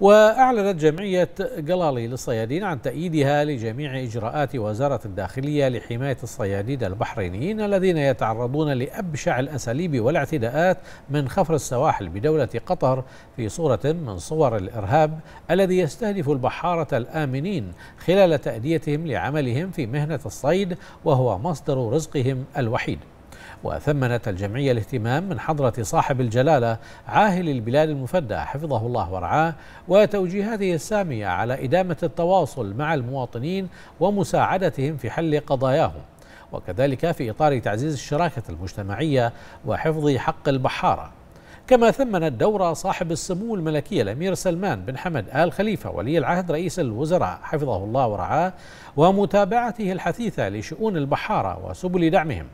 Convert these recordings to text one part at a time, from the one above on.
وأعلنت جمعية جلالي للصيادين عن تأييدها لجميع إجراءات وزارة الداخلية لحماية الصيادين البحرينيين الذين يتعرضون لأبشع الأساليب والاعتداءات من خفر السواحل بدولة قطر في صورة من صور الإرهاب الذي يستهدف البحارة الآمنين خلال تأديتهم لعملهم في مهنة الصيد وهو مصدر رزقهم الوحيد وثمنت الجمعية الاهتمام من حضرة صاحب الجلالة عاهل البلاد المفدى حفظه الله ورعاه وتوجيهاته السامية على إدامة التواصل مع المواطنين ومساعدتهم في حل قضاياهم وكذلك في إطار تعزيز الشراكة المجتمعية وحفظ حق البحارة كما ثمنت دور صاحب السمو الملكي الأمير سلمان بن حمد آل خليفة ولي العهد رئيس الوزراء حفظه الله ورعاه ومتابعته الحثيثة لشؤون البحارة وسبل دعمهم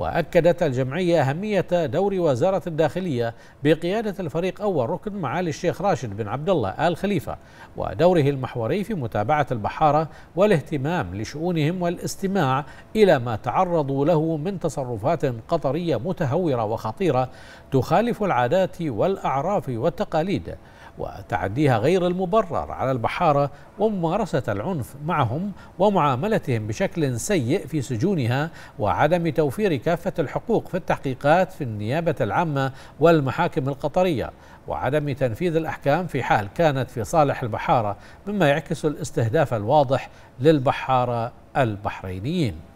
وأكدت الجمعية أهمية دور وزارة الداخلية بقيادة الفريق أول ركن معالي الشيخ راشد بن عبد الله آل خليفة ودوره المحوري في متابعة البحارة والاهتمام لشؤونهم والاستماع إلى ما تعرضوا له من تصرفات قطرية متهورة وخطيرة تخالف العادات والأعراف والتقاليد وتعديها غير المبرر على البحارة وممارسة العنف معهم ومعاملتهم بشكل سيء في سجونها وعدم توفير كافة الحقوق في التحقيقات في النيابة العامة والمحاكم القطرية وعدم تنفيذ الأحكام في حال كانت في صالح البحارة مما يعكس الاستهداف الواضح للبحارة البحرينيين